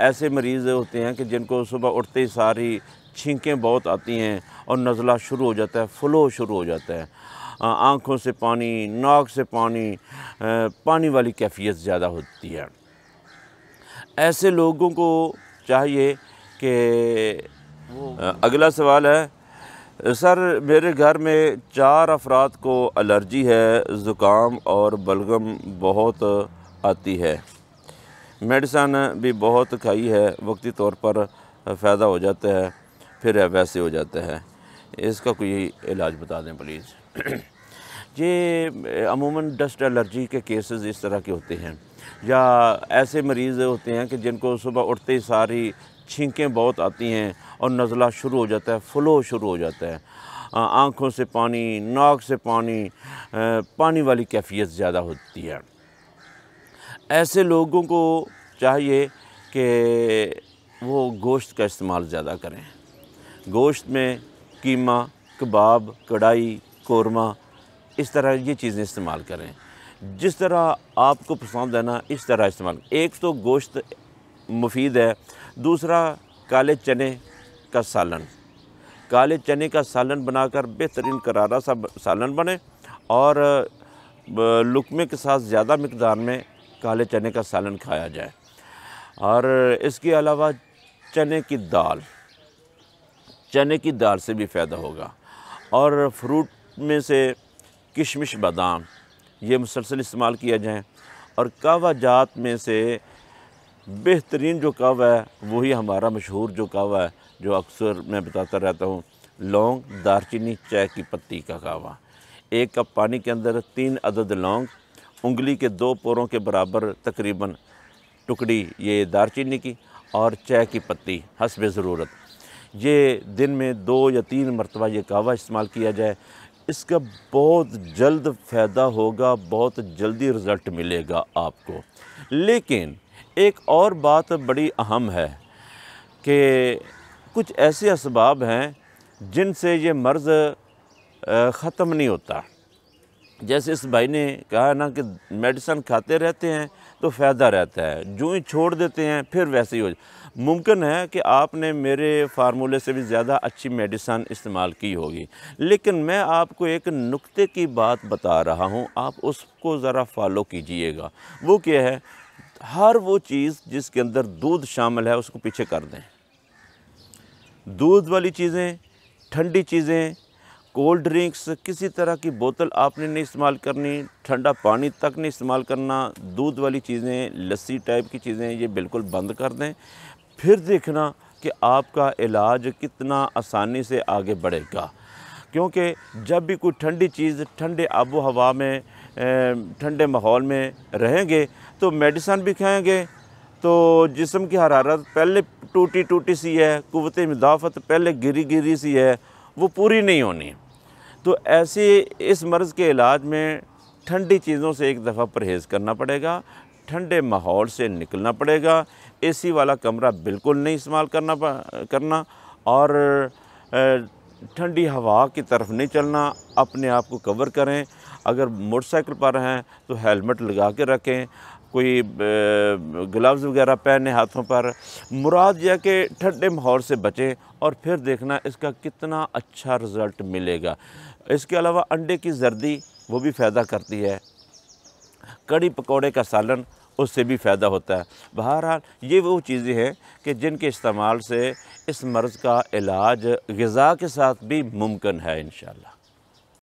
ऐसे मरीज़ होते हैं कि जिनको सुबह उठते ही सारी छींकें बहुत आती हैं और नज़ला शुरू हो जाता है फ्लो शुरू हो जाता है आँखों से पानी नाक से पानी पानी वाली कैफियत ज़्यादा होती है ऐसे लोगों को चाहिए कि अगला सवाल है सर मेरे घर में चार अफराद को एलर्जी है ज़ुकाम और बलगम बहुत आती है मेडिसन भी बहुत खाई है वक्ती तौर पर फ़ायदा हो जाता है फिर वैसे हो जाता है इसका कोई इलाज बता दें प्लीज़ ये अमूमन डस्ट एलर्जी के केसेस इस तरह के होते हैं या ऐसे मरीज़ होते हैं कि जिनको सुबह उठते ही सारी छींकें बहुत आती हैं और नज़ला शुरू हो जाता है फ्लो शुरू हो जाता है आँखों से पानी नाक से पानी पानी वाली कैफियत ज़्यादा होती है ऐसे लोगों को चाहिए कि वो गोश्त का इस्तेमाल ज़्यादा करें गोश्त में कीमा कबाब कढ़ाई कौरमा इस तरह ये चीज़ें इस्तेमाल करें जिस तरह आपको पसंद है ना इस तरह इस्तेमाल एक तो गोश्त मुफीद है दूसरा काले चने का सालन काले चने का सालन बनाकर बेहतरीन करारा सा सालन बने और लुकमे के साथ ज़्यादा मकदार में काले चने का सालन खाया जाए और इसके अलावा चने की दाल चने की दाल से भी फ़ायदा होगा और फ्रूट में से किशमिश बादाम ये मुसलसल इस्तेमाल किया जाए और कावा जात में से बेहतरीन जो कावा है वही हमारा मशहूर जो कावा है जो अक्सर मैं बताता रहता हूँ लौंग दारचीनी चाय की पत्ती का कावा एक कप पानी के अंदर तीन अदद लौंग उंगली के दो पोरों के बराबर तकरीबन टुकड़ी ये दारचीनी की और चाय की पत्ती हसब ज़रूरत ये दिन में दो या तीन मरतबा ये कहवा इस्तेमाल किया जाए इसका बहुत जल्द फ़ायदा होगा बहुत जल्दी रिज़ल्ट मिलेगा आपको लेकिन एक और बात बड़ी अहम है कि कुछ ऐसे इसबाब हैं जिनसे ये मर्ज़ ख़त्म नहीं होता जैसे इस भाई ने कहा ना कि मेडिसन खाते रहते हैं तो फ़ायदा रहता है जो ही छोड़ देते हैं फिर वैसे ही हो मुमकिन है कि आपने मेरे फार्मूले से भी ज़्यादा अच्छी मेडिसन इस्तेमाल की होगी लेकिन मैं आपको एक नुक्ते की बात बता रहा हूँ आप उसको ज़रा फॉलो कीजिएगा वो क्या है हर वो चीज़ जिसके अंदर दूध शामिल है उसको पीछे कर दें दूध वाली चीज़ें ठंडी चीज़ें कोल्ड ड्रिंक्स किसी तरह की बोतल आपने नहीं इस्तेमाल करनी ठंडा पानी तक नहीं इस्तेमाल करना दूध वाली चीज़ें लस्सी टाइप की चीज़ें ये बिल्कुल बंद कर दें फिर देखना कि आपका इलाज कितना आसानी से आगे बढ़ेगा क्योंकि जब भी कोई ठंडी चीज़ ठंडे आबो हवा में ठंडे माहौल में रहेंगे तो मेडिसन भी खाएंगे तो जिसम की हरारत पहले टूटी टूटी सी है कुत मदाफ़त पहले गिरी गिरी सी है वो पूरी नहीं होनी तो ऐसे इस मर्ज़ के इलाज में ठंडी चीज़ों से एक दफ़ा परहेज़ करना पड़ेगा ठंडे माहौल से निकलना पड़ेगा एसी वाला कमरा बिल्कुल नहीं इस्तेमाल करना करना और ठंडी हवा की तरफ नहीं चलना अपने आप को कवर करें अगर मोटरसाइकिल पर हैं तो हेलमेट लगा के रखें कोई ग्लव्स वगैरह पहने हाथों पर मुराद यह कि ठंडे माहौल से बचें और फिर देखना इसका कितना अच्छा रिज़ल्ट मिलेगा इसके अलावा अंडे की जर्दी वो भी फ़ायदा करती है कड़ी पकौड़े का सालन उससे भी फ़ायदा होता है बहरहाल ये वो चीज़ें हैं कि जिनके इस्तेमाल से इस मर्ज़ का इलाज गज़ा के साथ भी मुमकिन है इन